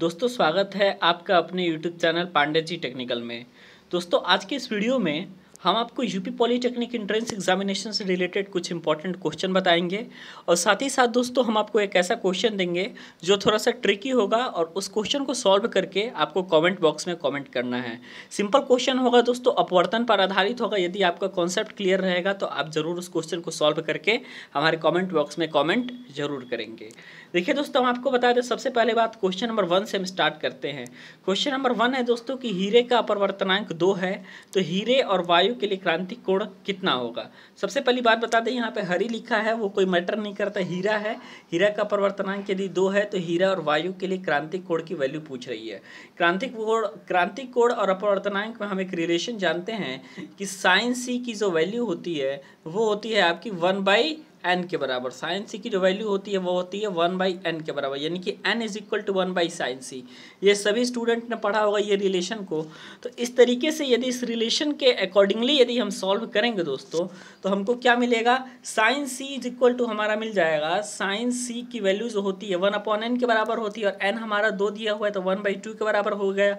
दोस्तों स्वागत है आपका अपने YouTube channel Pandey ji technical में दोस्तों आज के इस वीडियो में हम आपको यूपी पॉलीटेक्निक एंट्रेंस एग्जामिनेशन से रिलेटेड कुछ इंपॉर्टेंट क्वेश्चन बताएंगे और साथ ही साथ दोस्तों हम आपको एक ऐसा क्वेश्चन देंगे जो थोड़ा सा ट्रिकी होगा और उस क्वेश्चन को सॉल्व करके आपको कमेंट बॉक्स में कमेंट करना है सिंपल क्वेश्चन होगा दोस्तों अपवर्तन पर आधारित होगा यदि आपका कॉन्सेप्ट क्लियर रहेगा तो आप ज़रूर उस क्वेश्चन को सॉल्व करके हमारे कॉमेंट बॉक्स में कॉमेंट ज़रूर करेंगे देखिए दोस्तों हम आपको बता दें सबसे पहले बात क्वेश्चन नंबर वन से हम स्टार्ट करते हैं क्वेश्चन नंबर वन है दोस्तों कि हीरे का अपरवर्तनांक दो है तो हीरे और वायु जलवायु के लिए क्रांति कोण कितना होगा सबसे पहली बात बता दें यहाँ पे हरी लिखा है वो कोई मैटर नहीं करता हीरा है हीरा का परिवर्तनांक यदि दो है तो हीरा और वायु के लिए क्रांतिक कोण की वैल्यू पूछ रही है क्रांतिक कोण क्रांतिक कोण और अपरिवर्तनांक में हम एक रिलेशन जानते हैं कि साइन सी की जो वैल्यू होती है वो होती है आपकी वन बाई एन के बराबर साइन सी की जो वैल्यू होती है वो होती है वन बाई एन के बराबर यानी कि n is equal to one by sine C ये सभी स्टूडेंट ने पढ़ा होगा ये रिलेशन को तो इस तरीके से यदि इस रिलेशन के अकॉर्डिंगली यदि हम सॉल्व करेंगे दोस्तों तो हमको क्या मिलेगा sine C is equal to हमारा मिल जाएगा साइन सी की वैल्यू जो होती है वन अपॉन एन के बराबर होती है और एन हमारा दो दिया हुआ है तो वन बाई टू के बराबर हो गया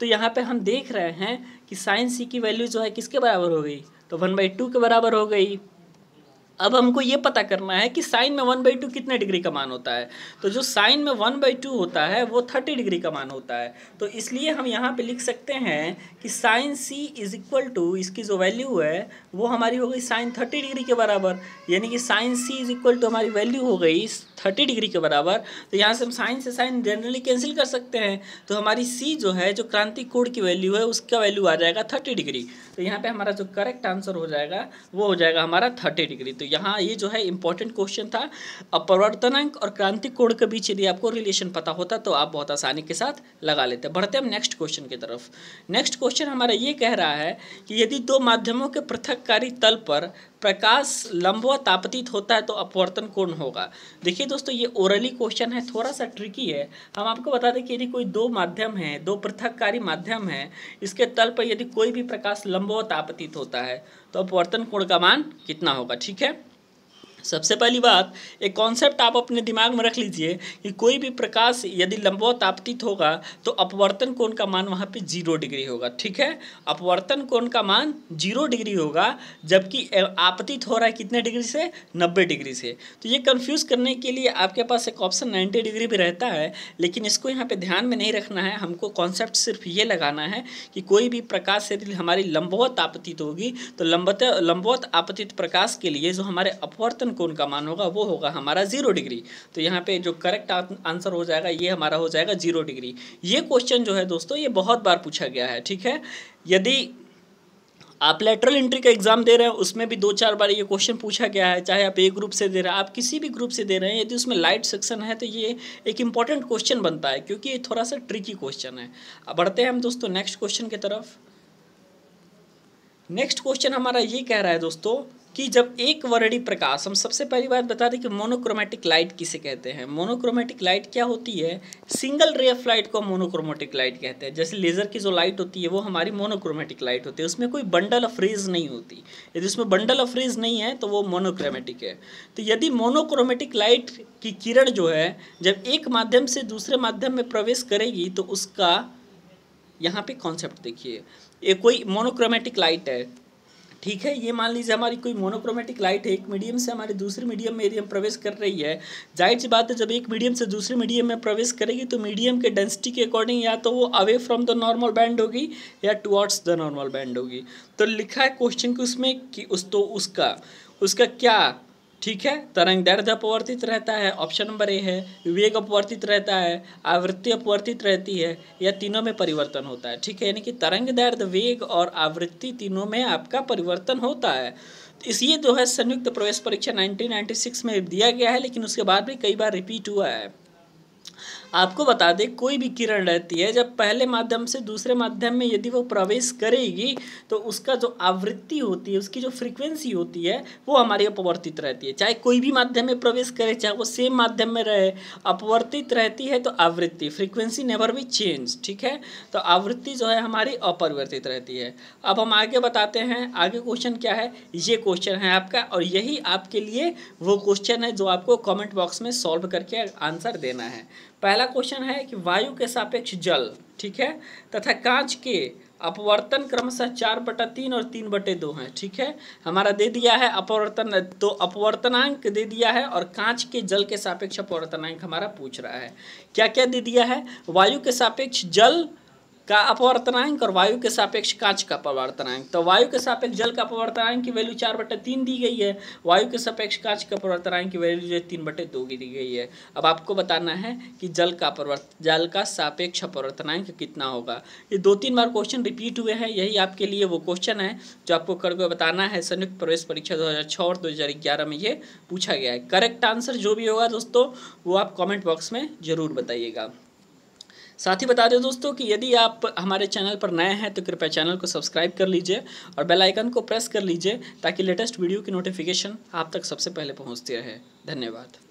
तो यहाँ पर हम देख रहे हैं कि साइन सी की वैल्यू जो है किसके बराबर हो गई तो वन बाई टू के बराबर हो गई अब हमको ये पता करना है कि साइन में वन बाई टू कितने डिग्री का मान होता है तो जो साइन में वन बाई टू होता है वो थर्टी डिग्री का मान होता है तो इसलिए हम यहाँ पे लिख सकते हैं कि sine C is equal to इसकी जो वैल्यू है वो हमारी हो गई साइन थर्टी डिग्री के बराबर यानी कि sine C is equal to हमारी वैल्यू हो गई थर्टी डिग्री के बराबर तो यहाँ से हम साइन से साइन जनरली कैंसिल कर सकते हैं तो हमारी सी जो है जो क्रांति कोड की वैल्यू है उसका वैल्यू आ जाएगा थर्टी डिग्री तो यहाँ पर हमारा जो करेक्ट आंसर हो जाएगा वो हो जाएगा हमारा थर्टी डिग्री तो तो यहाँ ये जो है इंपॉर्टेंट क्वेश्चन था अपवर्तनांक और क्रांति कोण के बीच यदि आपको रिलेशन पता होता तो आप बहुत आसानी के साथ लगा लेते बढ़ते हम नेक्स्ट क्वेश्चन की तरफ नेक्स्ट क्वेश्चन हमारा ये कह रहा है कि यदि दो माध्यमों के पृथककारी तल पर प्रकाश लंबवत आपतित होता है तो अपवर्तन कोण होगा देखिए दोस्तों ये ओरली क्वेश्चन है थोड़ा सा ट्रिकी है हम आपको बता दें कि यदि कोई दो माध्यम है दो पृथककारी माध्यम है इसके तल पर यदि कोई भी प्रकाश लंबवत आपतित होता है तो अपवर्तन कोण का मान कितना होगा ठीक है सबसे पहली बात एक कॉन्सेप्ट आप अपने दिमाग में रख लीजिए कि कोई भी प्रकाश यदि लंबवत आपतित होगा तो अपवर्तन कोण का मान वहाँ पे जीरो डिग्री होगा ठीक है अपवर्तन कोण का मान जीरो डिग्री होगा जबकि आपतित हो रहा है कितने डिग्री से नब्बे डिग्री से तो ये कन्फ्यूज करने के लिए आपके पास एक ऑप्शन नाइन्टी डिग्री भी रहता है लेकिन इसको यहाँ पर ध्यान में नहीं रखना है हमको कॉन्सेप्ट सिर्फ ये लगाना है कि कोई भी प्रकाश यदि हमारी लंबवत आपतित होगी तो लंबत लंबवत आपतित प्रकाश के लिए जो हमारे अपवर्तन कोण का मान होगा वो होगा हमारा ज़ीरो डिग्री तो यहाँ पे जो करेक्ट आंसर हो जाएगा ये हमारा हो जाएगा जीरो डिग्री ये क्वेश्चन जो है दोस्तों ये बहुत बार पूछा गया है ठीक है यदि आप लेटरल एंट्री का एग्जाम दे रहे हैं उसमें भी दो चार बार ये क्वेश्चन पूछा गया है चाहे आप ए ग्रुप से दे रहे हैं आप किसी भी ग्रुप से दे रहे हैं यदि उसमें लाइट सेक्शन है तो ये एक इंपॉर्टेंट क्वेश्चन बनता है क्योंकि ये थोड़ा सा ट्रिकी क्वेश्चन है अब बढ़ते हैं हम दोस्तों नेक्स्ट क्वेश्चन की तरफ नेक्स्ट क्वेश्चन हमारा ये कह रहा है दोस्तों कि जब एक वर्णी प्रकाश हम सबसे पहली बात बता दें कि मोनोक्रोमेटिक लाइट किसे कहते हैं मोनोक्रोमेटिक लाइट क्या होती है सिंगल रे ऑफ लाइट को मोनोक्रोमेटिक लाइट कहते हैं जैसे लेज़र की जो लाइट होती है वो हमारी मोनोक्रोमेटिक लाइट होती है उसमें कोई बंडल ऑफ रेज नहीं होती यदि उसमें बंडल ऑफ रेज नहीं है तो वो मोनोक्रोमेटिक है तो यदि मोनोक्रोमेटिक लाइट की किरण जो है जब एक माध्यम से दूसरे माध्यम में प्रवेश करेगी तो उसका यहाँ पे कॉन्सेप्ट देखिए ये कोई मोनोक्रोमेटिक लाइट है ठीक है ये मान लीजिए हमारी कोई मोनोक्रोमेटिक लाइट है एक मीडियम से हमारे दूसरे मीडियम में यदि हम प्रवेश कर रही है जाहिर सी बात है जब एक मीडियम से दूसरे मीडियम में प्रवेश करेगी तो मीडियम के डेंसिटी के अकॉर्डिंग या तो वो away from the normal band होगी या टुवर्ड्स द नॉर्मल बैंड होगी तो लिखा है क्वेश्चन कि उसमें कि उस तो उसका उसका क्या ठीक है तरंग दर्द अपवर्तित रहता है ऑप्शन नंबर ए है वेग अपवर्तित रहता है आवृत्ति अपवर्तित रहती है या तीनों में परिवर्तन होता है ठीक है यानी कि तरंग दर्द वेग और आवृत्ति तीनों में आपका परिवर्तन होता है तो इसलिए जो है संयुक्त प्रवेश परीक्षा 1996 में दिया गया है लेकिन उसके बाद भी कई बार रिपीट हुआ है आपको बता दें कोई भी किरण रहती है जब पहले माध्यम से दूसरे माध्यम में यदि वो प्रवेश करेगी तो उसका जो आवृत्ति होती है उसकी जो फ्रिक्वेंसी होती है वो हमारी अपवर्तित रहती है चाहे कोई भी माध्यम में प्रवेश करे चाहे वो सेम माध्यम में रहे अपवर्तित रहती है तो आवृत्ति फ्रिक्वेंसी नेवर भी चेंज ठीक है तो आवृत्ति जो है हमारी अपरिवर्तित रहती है अब हम आगे बताते हैं आगे क्वेश्चन क्या है ये क्वेश्चन है आपका और यही आपके लिए वो क्वेश्चन है जो आपको कमेंट बॉक्स में सॉल्व करके आंसर देना है पहला क्वेश्चन है कि वायु के सापेक्ष जल ठीक है तथा कांच के अपवर्तन क्रमशः चार बटा तीन और तीन बटे दो हैं ठीक है हमारा दे दिया है अपवर्तन तो अपवर्तनांक दे दिया है और कांच के जल के सापेक्ष अपवर्तनांक हमारा पूछ रहा है क्या क्या दे दिया है वायु के सापेक्ष जल का अपवर्तनांक और वायु के सापेक्ष कांच का अपवर्तनांक तो वायु के सापेक्ष जल का अपवर्तनांक की वैल्यू चार बटे तीन दी गई है वायु के सापेक्ष कांच का अपवर्तनांक की वैल्यू जो है तीन बटे दो की दी गई है अब आपको बताना है कि जल का अपवर्त जल का सापेक्ष अपवर्तनांक कितना होगा ये दो तीन बार क्वेश्चन रिपीट हुए हैं यही आपके लिए वो क्वेश्चन है जो आपको करके बताना है संयुक्त प्रवेश परीक्षा दो और दो में ये पूछा गया है करेक्ट आंसर जो भी होगा दोस्तों वो आप कॉमेंट बॉक्स में ज़रूर बताइएगा साथ ही बता दें दोस्तों कि यदि आप हमारे चैनल पर नए हैं तो कृपया चैनल को सब्सक्राइब कर लीजिए और बेल आइकन को प्रेस कर लीजिए ताकि लेटेस्ट वीडियो की नोटिफिकेशन आप तक सबसे पहले पहुंचती रहे धन्यवाद